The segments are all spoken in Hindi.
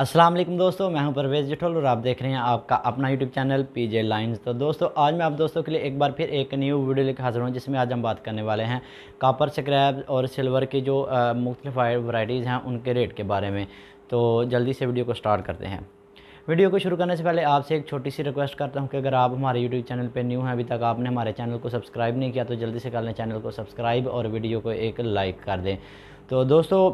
अस्सलाम वालेकुम दोस्तों मैं हूं परवेज़ जठोल और आप देख रहे हैं आपका अपना YouTube channel P J Lines तो दोस्तों आज मैं आप दोस्तों के लिए एक बार फिर एक न्यू वीडियो लेकर हाजिर हूं जिसमें आज हम बात करने वाले हैं कापर स्क्रैप और सिल्वर की जो मुख्तलिफ वैराइटीज़ हैं उनके रेट के बारे में तो जल्दी से वीडियो को स्टार्ट करते हैं वीडियो को शुरू करने से पहले आपसे एक छोटी सी रिक्वेस्ट करता हूं कि अगर आप हमारे यूट्यूब चैनल पर न्यू हैं अभी तक आपने हमारे चैनल को सब्सक्राइब नहीं किया तो जल्दी से कर लें चैनल को सब्सक्राइब और वीडियो को एक लाइक कर दें तो दोस्तों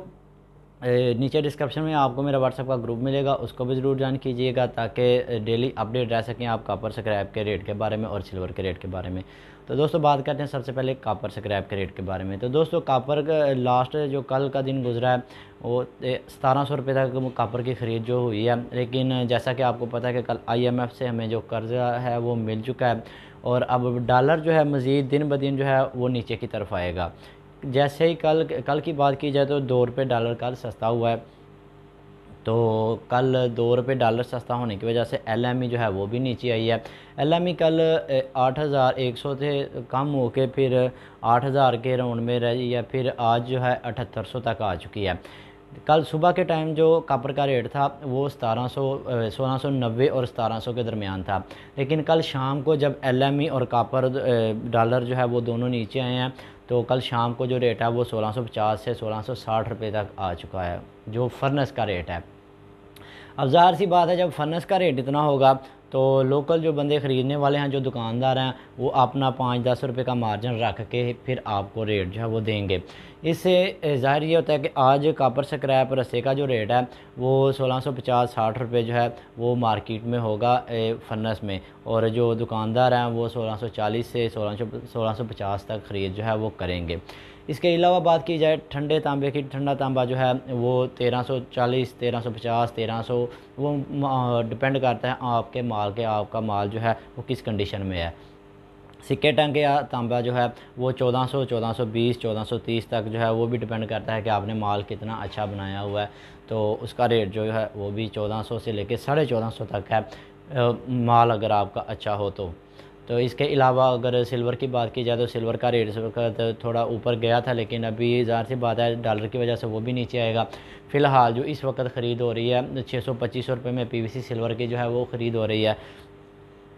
नीचे डिस्क्रिप्शन में आपको मेरा व्हाट्सअप का ग्रुप मिलेगा उसको भी ज़रूर ज्वाइन कीजिएगा ताकि डेली अपडेट रह सकें आप कापर स्क्रैप के रेट के बारे में और सिल्वर के रेट के बारे में तो दोस्तों बात करते हैं सबसे पहले कापर स्क्रैप के रेट के बारे में तो दोस्तों कापर का लास्ट जो कल का दिन गुजरा है वो सतारह सौ रुपये तक कापर की ख़रीद जो हुई है लेकिन जैसा कि आपको पता है कि कल आईएमएफ से हमें जो कर्ज़ा है वो मिल चुका है और अब डॉलर जो है मज़ीद दिन ब दिन जो है वो नीचे की तरफ आएगा जैसे ही कल कल की बात की जाए तो दो रुपये डॉलर कल सस्ता हुआ है तो कल दो रुपये डॉलर सस्ता होने की वजह से एल एम ई जो है वो भी नीचे आई है एल एम ई कल आठ हज़ार एक सौ से कम हो के फिर आठ हज़ार के राउंड में रह या फिर आज जो है अठहत्तर सौ तक आ चुकी है कल सुबह के टाइम जो कापर का रेट था वो सतारह सौ सोलह सौ नब्बे और सतारह सौ के दरमियान था लेकिन कल शाम को जब एल एम ई और कापर डॉलर जो है वो दोनों नीचे आए हैं तो कल शाम को जो रेट है वो 1650 से 1660 रुपए तक आ चुका है जो फर्नेस का रेट है अब ज़ाहिर सी बात है जब फर्नेस का रेट इतना होगा तो लोकल जो बंदे ख़रीदने वाले हैं जो दुकानदार हैं वो अपना पाँच दस रुपये का मार्जिन रख के फिर आपको रेट जो है वो देंगे इससे ज़ाहिर ये होता है कि आज कापर स्क्रैप रस्से का जो रेट है वो सोलह सौ पचास साठ रुपये जो है वो मार्केट में होगा फर्नस में और जो दुकानदार हैं वो सोलह सौ चालीस से सोलह सौ सोलह सौ पचास तक ख़रीद जो है वो करेंगे इसके अलावा बात की जाए ठंडे तांबे की ठंडा तांबा जो है वो 1340 1350 1300 वो डिपेंड करता है आपके माल के आपका माल जो है वो किस कंडीशन में है सिक्के टंग या तांबा जो है वो 1400 1420 1430 तक जो है वो भी डिपेंड करता है कि आपने माल कितना अच्छा बनाया हुआ है तो उसका रेट जो है वो भी चौदह से लेकर साढ़े चौदह तक है माल अगर आपका अच्छा हो तो तो इसके अलावा अगर सिल्वर की बात की जाए तो सिल्वर का रेट इस वक्त थोड़ा ऊपर गया था लेकिन अभी ज़ाहिर सी बात है डॉलर की वजह से वो भी नीचे आएगा फ़िलहाल जो इस वक्त ख़रीद हो रही है छः सौ पच्चीस रुपये में पीवीसी सिल्वर की जो है वो ख़रीद हो रही है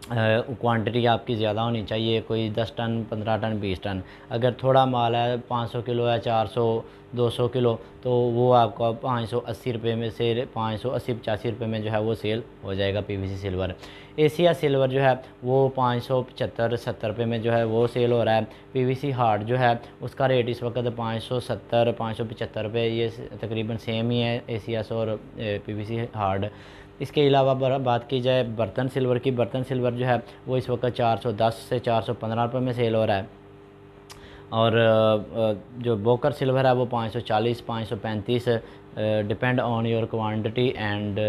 क्वांटिटी आपकी ज़्यादा होनी चाहिए कोई दस टन पंद्रह टन बीस टन अगर थोड़ा माल है पाँच सौ किलो है चार सौ दो सौ किलो तो वो आपका पाँच सौ अस्सी रुपये में से पाँच सौ अस्सी पचासी रुपये में जो है वो सेल हो जाएगा पीवीसी सिल्वर एशिया सिल्वर जो है वो पाँच सौ पचहत्तर सत्तर रुपये में जो है वो सेल हो रहा है पीवीसी हार्ड जो है उसका रेट इस वक्त पाँच सौ सत्तर पाँच सौ पचहत्तर रुपये ये तकरीबन सेम ही है एशिया और पीवीसी हार्ड इसके अलावा बात की जाए बर्तन सिल्वर की बर्तन सिल्वर जो है वो इस वक्त 410 से 415 रुपए में सेल हो रहा है और जो बोकर सिल्वर है वो 540 535 depend on your quantity and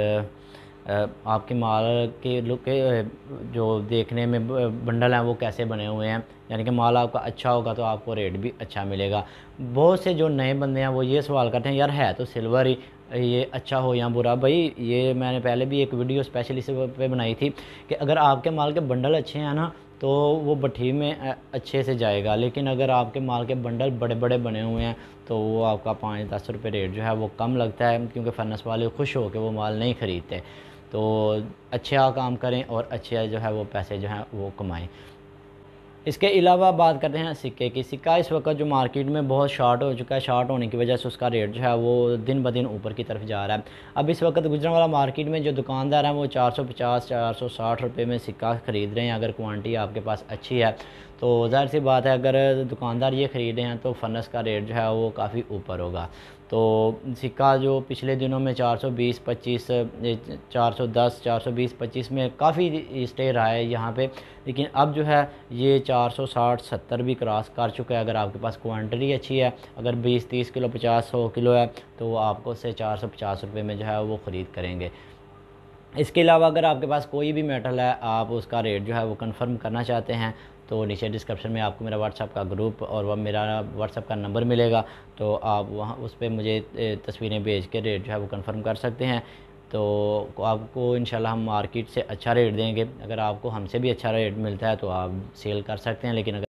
आपके माल के लुक जो देखने में बंडल हैं वो कैसे बने हुए हैं यानी कि माल आपका अच्छा होगा तो आपको रेट भी अच्छा मिलेगा बहुत से जो नए बंदे हैं वो ये सवाल करते हैं यार है तो सिल्वर ही ये अच्छा हो या बुरा भाई ये मैंने पहले भी एक वीडियो स्पेशल इस पे बनाई थी कि अगर आपके माल के बंडल अच्छे हैं ना तो वो भट्ठी में अच्छे से जाएगा लेकिन अगर आपके माल के बंडल बड़े बड़े बने हुए हैं तो वो आपका पाँच दस रुपये रेट जो है वो कम लगता है क्योंकि फनस वाले खुश हो के वो माल नहीं ख़रीदते तो अच्छा काम करें और अच्छे जो है वो पैसे जो हैं वो कमाएं इसके अलावा बात करते हैं सिक्के की सिक्का इस वक्त जो मार्केट में बहुत शार्ट हो चुका है शार्ट होने की वजह से उसका रेट जो है वो दिन ब दिन ऊपर की तरफ जा रहा है अब इस वक्त गुजरा वाला मार्केट में जो दुकानदार हैं वो 450 460 रुपए में सिक्का ख़रीद रहे हैं अगर क्वांटिटी आपके पास अच्छी है तो ज़ाहिर सी बात है अगर दुकानदार ये ख़रीदे हैं तो फनस का रेट जो है वो काफ़ी ऊपर होगा तो सिक्का जो पिछले दिनों में 420 25 410 420 25 में काफ़ी स्टे रहा है यहाँ पे लेकिन अब जो है ये 460 70 भी क्रॉस कर चुका है अगर आपके पास क्वांटिटी अच्छी है अगर 20 30 किलो 50 100 किलो है तो आपको उससे चार सौ में जो है वो ख़रीद करेंगे इसके अलावा अगर आपके पास कोई भी मेटल है आप उसका रेट जो है वो कंफर्म करना चाहते हैं तो नीचे डिस्क्रिप्शन में आपको मेरा व्हाट्सअप का ग्रुप और वह मेरा व्हाट्सअप का नंबर मिलेगा तो आप वहाँ उस पर मुझे तस्वीरें भेज के रेट जो है वो कन्फर्म कर सकते हैं तो आपको इन हम मार्केट से अच्छा रेट देंगे अगर आपको हमसे भी अच्छा रेट मिलता है तो आप सेल कर सकते हैं लेकिन अगर